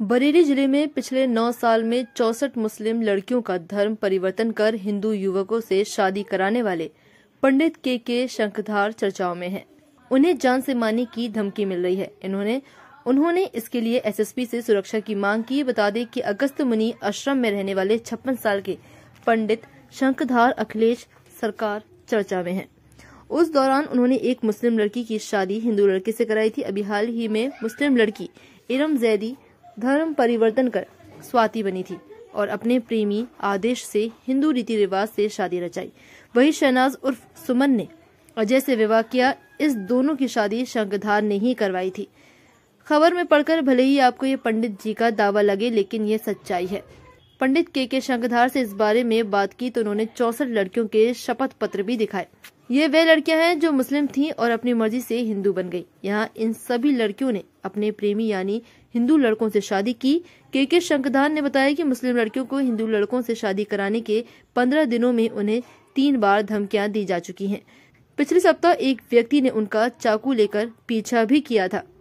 बरेली जिले में पिछले नौ साल में चौसठ मुस्लिम लड़कियों का धर्म परिवर्तन कर हिंदू युवकों से शादी कराने वाले पंडित के के शंखधार चर्चाओं में हैं। उन्हें जान से मारने की धमकी मिल रही है इन्होंने उन्होंने इसके लिए एसएसपी से सुरक्षा की मांग की बता दें कि अगस्त मुनि आश्रम में रहने वाले छप्पन साल के पंडित शंखधार अखिलेश सरकार चर्चा में है उस दौरान उन्होंने एक मुस्लिम लड़की की शादी हिंदू लड़के से कराई थी अभी हाल ही में मुस्लिम लड़की इरम जैदी धर्म परिवर्तन कर स्वाति बनी थी और अपने प्रेमी आदेश से हिंदू रीति रिवाज से शादी रचाई वही शहनाज उर्फ सुमन ने अजय से विवाह किया इस दोनों की शादी शंखधार ने ही करवाई थी खबर में पढ़कर भले ही आपको ये पंडित जी का दावा लगे लेकिन ये सच्चाई है पंडित के के शंखधार से इस बारे में बात की तो उन्होंने चौसठ लड़कियों के शपथ पत्र भी दिखाए ये वे लड़कियां हैं जो मुस्लिम थीं और अपनी मर्जी से हिंदू बन गई यहाँ इन सभी लड़कियों ने अपने प्रेमी यानी हिंदू लड़कों से शादी की के के शंकधान ने बताया कि मुस्लिम लड़कियों को हिंदू लड़कों से शादी कराने के पंद्रह दिनों में उन्हें तीन बार धमकियां दी जा चुकी हैं पिछले सप्ताह एक व्यक्ति ने उनका चाकू लेकर पीछा भी किया था